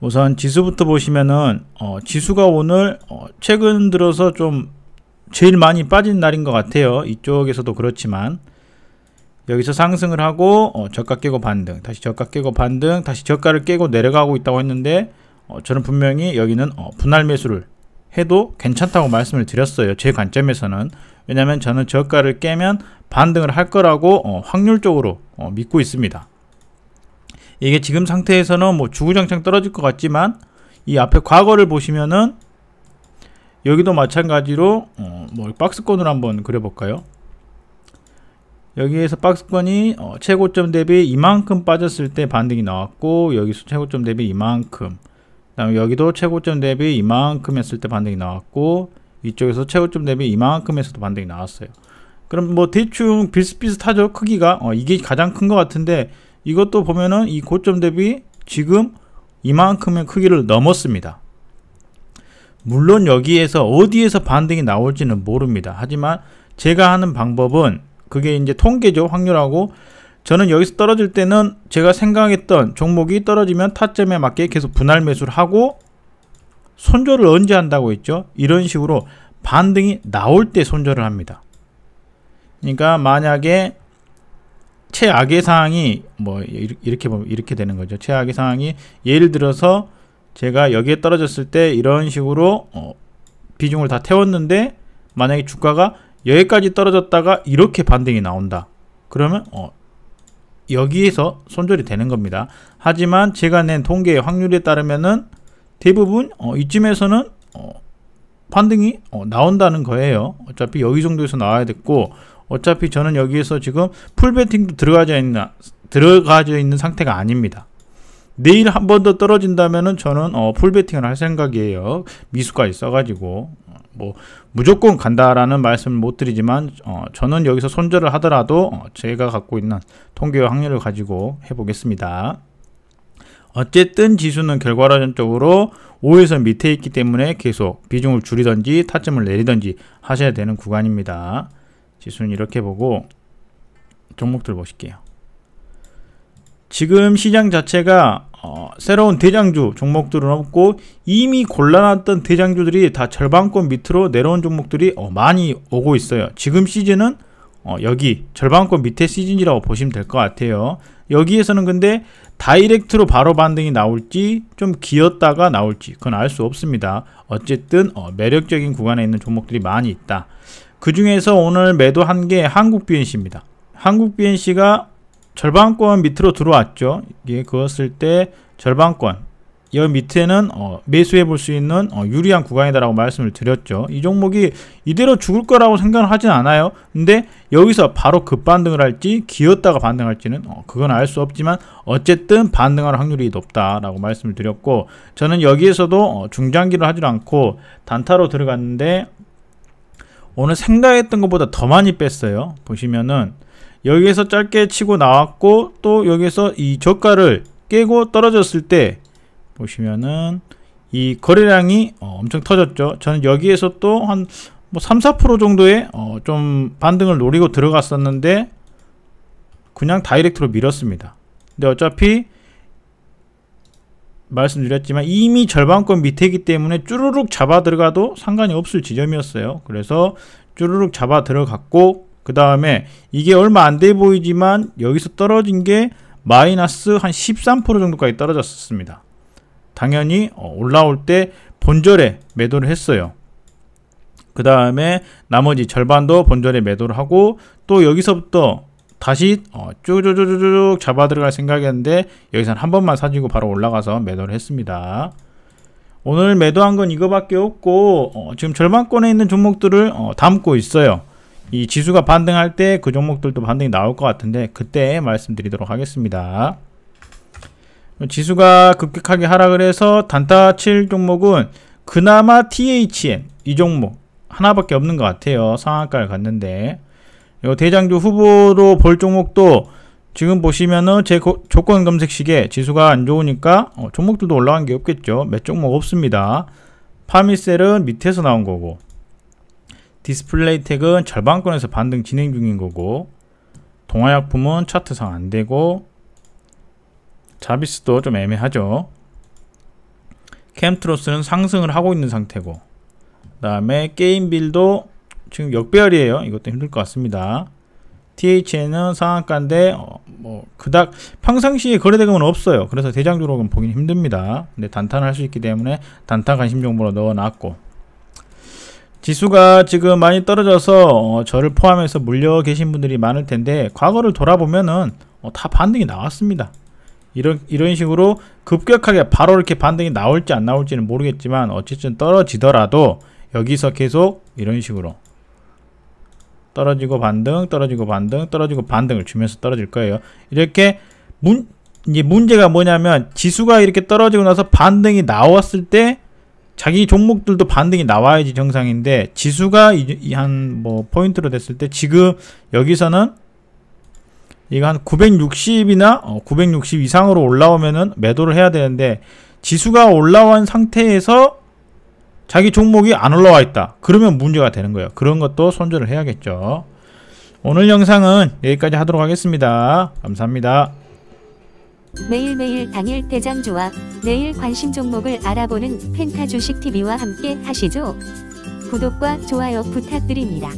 우선 지수부터 보시면은 어, 지수가 오늘 어, 최근 들어서 좀 제일 많이 빠진 날인 것 같아요 이쪽에서도 그렇지만 여기서 상승을 하고 어, 저가 깨고 반등 다시 저가 깨고 반등 다시 저가를 깨고 내려가고 있다고 했는데 어, 저는 분명히 여기는 어, 분할 매수를 해도 괜찮다고 말씀을 드렸어요 제 관점에서는 왜냐면 저는 저가를 깨면 반등을 할 거라고 어, 확률적으로 어, 믿고 있습니다 이게 지금 상태에서는 뭐 주구장창 떨어질 것 같지만 이 앞에 과거를 보시면은 여기도 마찬가지로 어, 뭐박스권으로 한번 그려볼까요? 여기에서 박스권이 어, 최고점 대비 이만큼 빠졌을 때 반등이 나왔고 여기서 최고점 대비 이만큼 그 다음 여기도 최고점 대비 이만큼 했을 때 반등이 나왔고 이쪽에서 최고점 대비 이만큼 에서도 반등이 나왔어요. 그럼 뭐 대충 비슷비슷하죠 크기가 어, 이게 가장 큰 것 같은데 이것도 보면은 이 고점 대비 지금 이만큼의 크기를 넘었습니다. 물론 여기에서 어디에서 반등이 나올지는 모릅니다. 하지만 제가 하는 방법은 그게 이제 통계죠. 확률하고 저는 여기서 떨어질 때는 제가 생각했던 종목이 떨어지면 타점에 맞게 계속 분할 매수를 하고 손절을 언제 한다고 했죠? 이런 식으로 반등이 나올 때 손절을 합니다. 그러니까 만약에 최악의 상황이 뭐 이렇게 보면 이렇게 되는 거죠. 최악의 상황이 예를 들어서 제가 여기에 떨어졌을 때 이런 식으로 어, 비중을 다 태웠는데 만약에 주가가 여기까지 떨어졌다가 이렇게 반등이 나온다. 그러면 어, 여기에서 손절이 되는 겁니다. 하지만 제가 낸 통계의 확률에 따르면은 대부분 어, 이쯤에서는 어, 반등이 어, 나온다는 거예요. 어차피 여기 정도에서 나와야 됐고 어차피 저는 여기에서 지금 풀베팅도 들어가져 있는, 들어가져 있는 상태가 아닙니다. 내일 한 번 더 떨어진다면은 저는 어, 풀베팅을할 생각이에요. 미수가 있어가지고 뭐 무조건 간다라는 말씀을 못 드리지만 어, 저는 여기서 손절을 하더라도 어, 제가 갖고 있는 통계와 확률을 가지고 해보겠습니다. 어쨌든 지수는 결과론적으로 5에서 밑에 있기 때문에 계속 비중을 줄이든지 타점을 내리든지 하셔야 되는 구간입니다. 지수는 이렇게 보고 종목들 보실게요. 지금 시장 자체가 어, 새로운 대장주 종목들은 없고 이미 곤란했던 대장주들이 다 절반권 밑으로 내려온 종목들이 어, 많이 오고 있어요. 지금 시즌은 어, 여기 절반권 밑에 시즌이라고 보시면 될 것 같아요. 여기에서는 근데 다이렉트로 바로 반등이 나올지 좀 기었다가 나올지 그건 알 수 없습니다. 어쨌든 어, 매력적인 구간에 있는 종목들이 많이 있다. 그 중에서 오늘 매도한 게 한국 BNC입니다. 한국 BNC가 절반권 밑으로 들어왔죠. 이게 그었을 때 절반권 여 밑에는 어, 매수해 볼 수 있는 어, 유리한 구간이다라고 말씀을 드렸죠. 이 종목이 이대로 죽을 거라고 생각을 하진 않아요. 근데 여기서 바로 급반등을 할지 기었다가 반등할지는 어, 그건 알 수 없지만 어쨌든 반등할 확률이 높다라고 말씀을 드렸고 저는 여기에서도 어, 중장기를 하지 않고 단타로 들어갔는데 오늘 생각했던 것보다 더 많이 뺐어요 보시면은 여기에서 짧게 치고 나왔고 또 여기에서 이 저가를 깨고 떨어졌을 때 보시면은 이 거래량이 어, 엄청 터졌죠 저는 여기에서 또 한 뭐 3, 4% 정도의 어, 좀 반등을 노리고 들어갔었는데 그냥 다이렉트로 밀었습니다 근데 어차피 말씀드렸지만 이미 절반권 밑에기 때문에 쭈루룩 잡아 들어가도 상관이 없을 지점이었어요. 그래서 쭈루룩 잡아 들어갔고 그 다음에 이게 얼마 안 돼 보이지만 여기서 떨어진 게 마이너스 한 13% 정도까지 떨어졌습니다. 당연히 어, 올라올 때 본절에 매도를 했어요. 그 다음에 나머지 절반도 본절에 매도를 하고 또 여기서부터 다시 어, 쭉쭉쭉쭉 잡아 들어갈 생각이었는데 여기서는 한 번만 사주고 바로 올라가서 매도를 했습니다. 오늘 매도한 건 이거밖에 없고 어, 지금 절반권에 있는 종목들을 어, 담고 있어요. 이 지수가 반등할 때 그 종목들도 반등이 나올 것 같은데 그때 말씀드리도록 하겠습니다. 지수가 급격하게 하락을 해서 단타 칠 종목은 그나마 THN 이 종목 하나밖에 없는 것 같아요. 상한가를 갔는데 대장주 후보로 볼 종목도 지금 보시면은 제 고, 조건 검색식에 지수가 안 좋으니까 어, 종목들도 올라간 게 없겠죠. 몇 종목 없습니다. 파미셀은 밑에서 나온 거고 디스플레이텍은 절반권에서 반등 진행 중인 거고 동화약품은 차트상 안 되고 자비스도 좀 애매하죠. 캠트로스는 상승을 하고 있는 상태고 그 다음에 게임빌도 지금 역배열이에요. 이것도 힘들 것 같습니다. TH는 상한가인데 어, 뭐 그닥 평상시에 거래대금은 없어요. 그래서 대장주록은 보기 힘듭니다. 근데 단타를 할수 있기 때문에 단타 관심 정보로 넣어놨고 지수가 지금 많이 떨어져서 어, 저를 포함해서 물려 계신 분들이 많을 텐데 과거를 돌아보면은 어, 다 반등이 나왔습니다. 이런 이런 식으로 급격하게 바로 이렇게 반등이 나올지 안 나올지는 모르겠지만 어쨌든 떨어지더라도 여기서 계속 이런 식으로 떨어지고 반등, 떨어지고 반등, 떨어지고 반등을 주면서 떨어질 거예요. 이렇게 문, 이제 문제가 뭐냐면 지수가 이렇게 떨어지고 나서 반등이 나왔을 때 자기 종목들도 반등이 나와야지 정상인데 지수가 한뭐 포인트로 됐을 때 지금 여기서는 이거 한 960이나 어, 960 이상으로 올라오면은 매도를 해야 되는데 지수가 올라온 상태에서 자기 종목이 안 올라와 있다. 그러면 문제가 되는 거예요. 그런 것도 손절을 해야겠죠. 오늘 영상은 여기까지 하도록 하겠습니다. 감사합니다. 매일매일 당일 대장 조합, 내일 관심 종목을 알아보는 펜타 주식 TV와 함께 하시죠. 구독과 좋아요 부탁드립니다.